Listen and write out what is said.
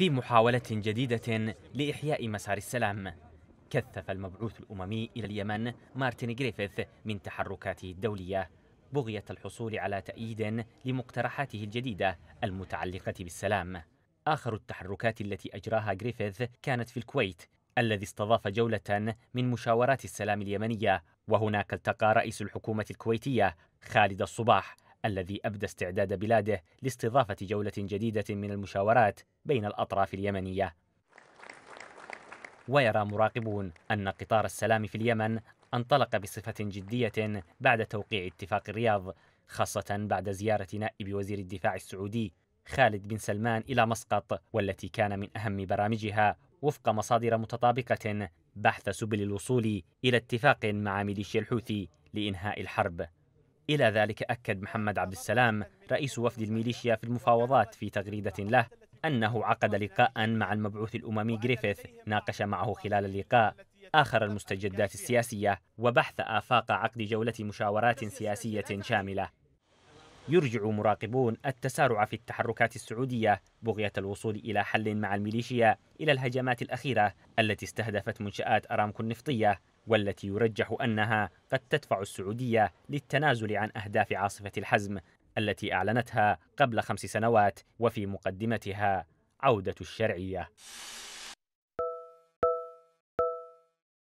في محاولة جديدة لإحياء مسار السلام كثف المبعوث الأممي إلى اليمن مارتن جريفيث من تحركاته الدولية بغية الحصول على تأييد لمقترحاته الجديدة المتعلقة بالسلام آخر التحركات التي أجراها جريفيث كانت في الكويت الذي استضاف جولة من مشاورات السلام اليمنية وهناك التقى رئيس الحكومة الكويتية خالد الصباح الذي أبدى استعداد بلاده لاستضافة جولة جديدة من المشاورات بين الأطراف اليمنية ويرى مراقبون أن قطار السلام في اليمن انطلق بصفة جدية بعد توقيع اتفاق الرياض خاصة بعد زيارة نائب وزير الدفاع السعودي خالد بن سلمان إلى مسقط والتي كان من أهم برامجها وفق مصادر متطابقة بحث سبل الوصول إلى اتفاق مع ميليشيا الحوثي لإنهاء الحرب إلى ذلك أكد محمد عبد السلام رئيس وفد الميليشيا في المفاوضات في تغريدة له أنه عقد لقاء مع المبعوث الأممي جريفيث ناقش معه خلال اللقاء آخر المستجدات السياسية وبحث آفاق عقد جولة مشاورات سياسية شاملة يرجع مراقبون التسارع في التحركات السعودية بغية الوصول إلى حل مع الميليشيا إلى الهجمات الأخيرة التي استهدفت منشآت أرامكو النفطية والتي يرجح أنها قد تدفع السعودية للتنازل عن أهداف عاصفة الحزم التي أعلنتها قبل خمس سنوات وفي مقدمتها عودة الشرعية